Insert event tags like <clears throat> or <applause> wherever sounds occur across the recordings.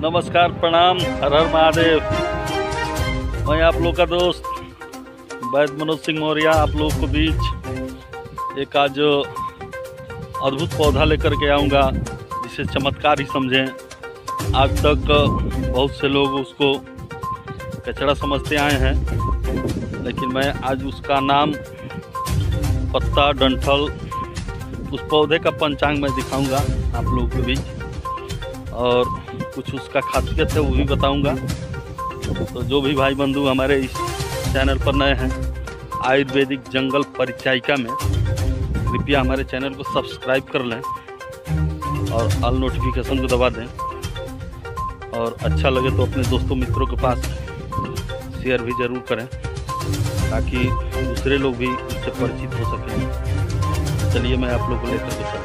नमस्कार प्रणाम हर हर महादेव मैं आप लोग का दोस्त वैद मनोज सिंह मौर्य आप लोग को बीच एक आज अद्भुत पौधा लेकर के आऊँगा जिसे चमत्कार ही समझें आज तक बहुत से लोग उसको कचरा समझते आए हैं लेकिन मैं आज उसका नाम पत्ता डंठल उस पौधे का पंचांग मैं दिखाऊंगा आप लोगों के बीच और कुछ उसका खासियत है वो भी बताऊंगा तो जो भी भाई बंधु हमारे इस चैनल पर नए हैं आयुर्वेदिक जंगल परिचायिका में कृपया हमारे चैनल को सब्सक्राइब कर लें और ऑल नोटिफिकेशन को दबा दें और अच्छा लगे तो अपने दोस्तों मित्रों के पास शेयर भी ज़रूर करें ताकि दूसरे लोग भी उससे परिचित हो सकें चलिए मैं आप लोग को लेकर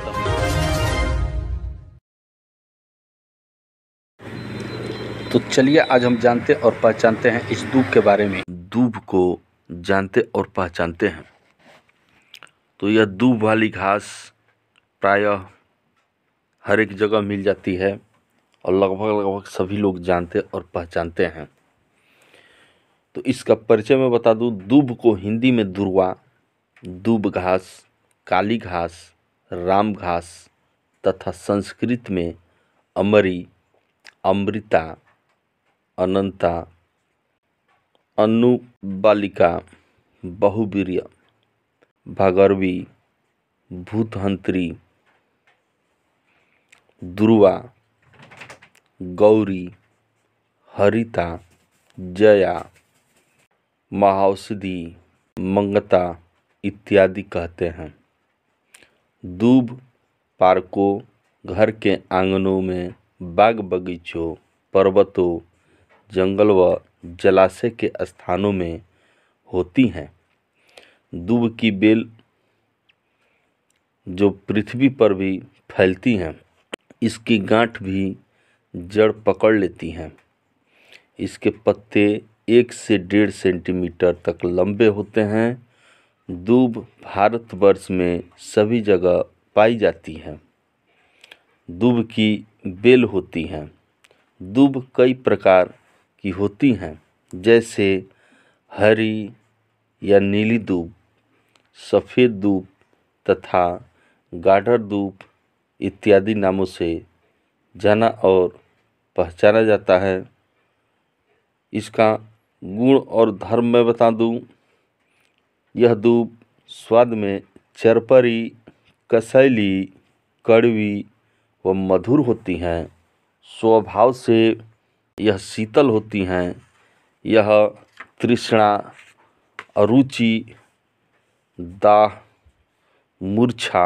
तो चलिए आज हम जानते और पहचानते हैं इस दूब के बारे में दूब को जानते और पहचानते हैं तो यह दूब वाली घास प्रायः हर एक जगह मिल जाती है और लगभग लगभग सभी लोग जानते और पहचानते हैं तो इसका परिचय मैं बता दूं दूब को हिंदी में दुर्वा दूब घास काली घास राम घास तथा संस्कृत में अमरी अमृता अनंता अनुबालिका बहुवीर्य भार्गवी भूतहंत्री दुर्वा गौरी हरिता जया महाषधि मंगता इत्यादि कहते हैं दूब पार्कों घर के आंगनों में बाग बगीचों पर्वतों जंगल व जलाशय के स्थानों में होती हैं दूब की बेल जो पृथ्वी पर भी फैलती हैं इसकी गांठ भी जड़ पकड़ लेती हैं इसके पत्ते एक से डेढ़ सेंटीमीटर तक लंबे होते हैं दूब भारतवर्ष में सभी जगह पाई जाती हैं दूब की बेल होती हैं दूब कई प्रकार की होती हैं जैसे हरी या नीली दूब सफ़ेद दूब तथा गाढ़ा दूब इत्यादि नामों से जाना और पहचाना जाता है इसका गुण और धर्म मैं बता दूं यह दूब स्वाद में चरपरी कसैली कड़वी व मधुर होती हैं स्वभाव से यह शीतल होती हैं यह तृष्णा अरुचि दाह मूर्छा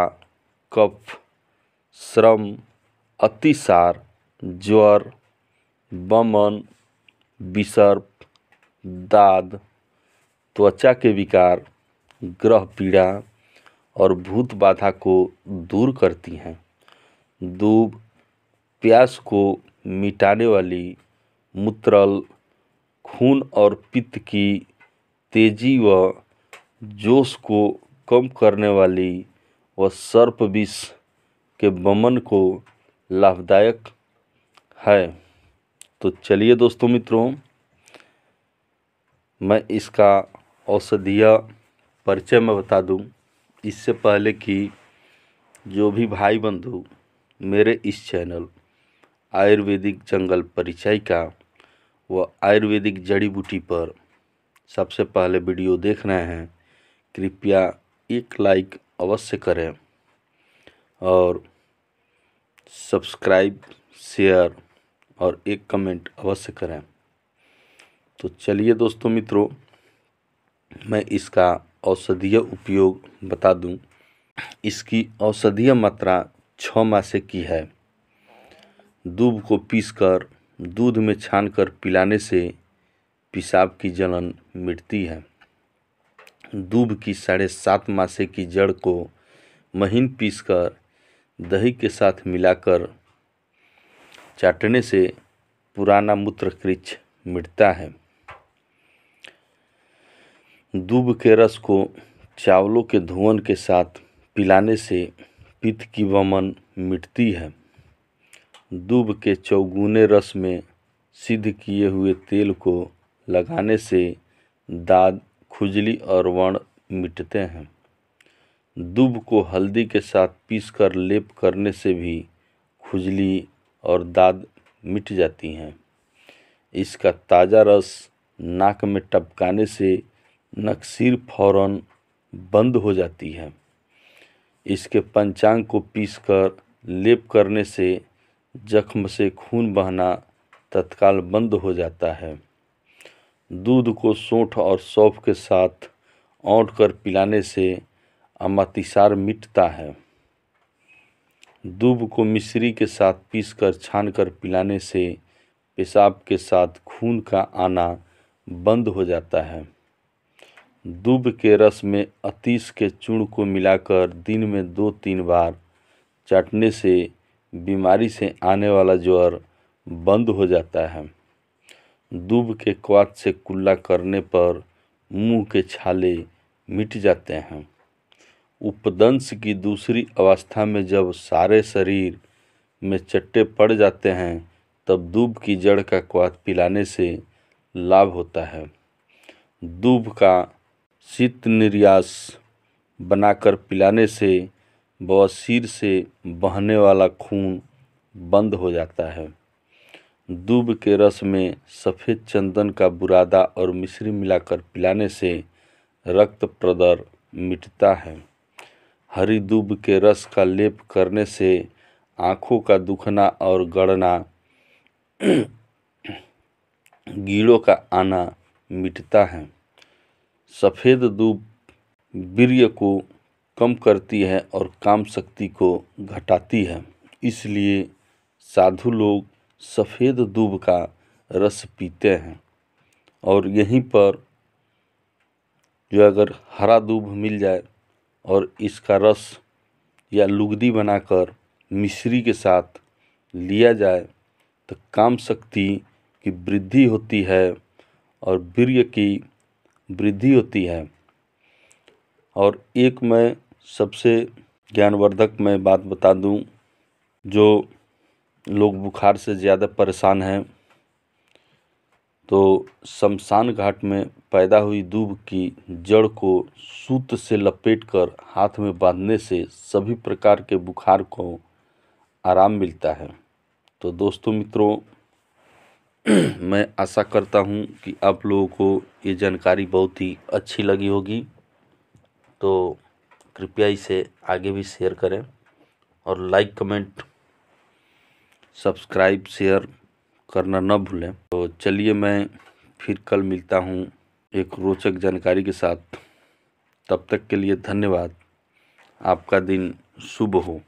कफ श्रम अतिसार ज्वर बमन विसर्प दाद त्वचा के विकार ग्रह पीड़ा और भूत बाधा को दूर करती हैं दूब प्यास को मिटाने वाली मूत्रल खून और पित्त की तेजी व जोश को कम करने वाली व सर्प विष के बमन को लाभदायक है तो चलिए दोस्तों मित्रों मैं इसका औषधीय परिचय में बता दूं इससे पहले कि जो भी भाई बंधु मेरे इस चैनल आयुर्वेदिक जंगल परिचय का व आयुर्वेदिक जड़ी बूटी पर सबसे पहले वीडियो देख रहे हैं कृपया एक लाइक अवश्य करें और सब्सक्राइब शेयर और एक कमेंट अवश्य करें तो चलिए दोस्तों मित्रों मैं इसका औषधीय उपयोग बता दूं इसकी औषधीय मात्रा छः मासे की है दूब को पीसकर दूध में छानकर पिलाने से पेशाब की जलन मिटती है दूब की साढ़े सात मासे की जड़ को महीन पीसकर दही के साथ मिलाकर चाटने से पुराना मूत्र मूत्रकृच मिटता है दूब के रस को चावलों के धुवन के साथ पिलाने से पित्त की वमन मिटती है दूब के चौगुने रस में सिद्ध किए हुए तेल को लगाने से दाद खुजली और वर्ण मिटते हैं दूब को हल्दी के साथ पीसकर लेप करने से भी खुजली और दाद मिट जाती हैं इसका ताज़ा रस नाक में टपकाने से नक्सीर फौरन बंद हो जाती है इसके पंचांग को पीसकर लेप करने से जख्म से खून बहना तत्काल बंद हो जाता है दूध को सोंठ और सौंफ के साथ औट कर पिलाने से अमातिसार मिटता है दूब को मिश्री के साथ पीस कर छान कर पिलाने से पेशाब के साथ खून का आना बंद हो जाता है दूब के रस में अतीस के चूर्ण को मिलाकर दिन में दो तीन बार चाटने से बीमारी से आने वाला ज्वर बंद हो जाता है दूब के क्वात से कुल्ला करने पर मुंह के छाले मिट जाते हैं उपदंश की दूसरी अवस्था में जब सारे शरीर में चट्टे पड़ जाते हैं तब दूब की जड़ का क्वात पिलाने से लाभ होता है दूब का शीत निर्यास बनाकर पिलाने से व से बहने वाला खून बंद हो जाता है दूब के रस में सफ़ेद चंदन का बुरादा और मिश्री मिलाकर पिलाने से रक्त प्रदर मिटता है हरी दूब के रस का लेप करने से आँखों का दुखना और गड़ना <clears throat> गीड़ों का आना मिटता है सफ़ेद दूब वीर्य को कम करती है और काम शक्ति को घटाती है इसलिए साधु लोग सफ़ेद दूब का रस पीते हैं और यहीं पर जो अगर हरा दूब मिल जाए और इसका रस या लुगदी बनाकर मिश्री के साथ लिया जाए तो काम शक्ति की वृद्धि होती है और वीर्य की वृद्धि होती है और एक मैं सबसे ज्ञानवर्धक मैं बात बता दूँ जो लोग बुखार से ज़्यादा परेशान हैं तो शमशान घाट में पैदा हुई दूब की जड़ को सूत से लपेटकर हाथ में बांधने से सभी प्रकार के बुखार को आराम मिलता है तो दोस्तों मित्रों <clears throat> मैं आशा करता हूं कि आप लोगों को ये जानकारी बहुत ही अच्छी लगी होगी तो कृपया इसे आगे भी शेयर करें और लाइक कमेंट सब्सक्राइब शेयर करना न भूलें तो चलिए मैं फिर कल मिलता हूँ एक रोचक जानकारी के साथ तब तक के लिए धन्यवाद आपका दिन शुभ हो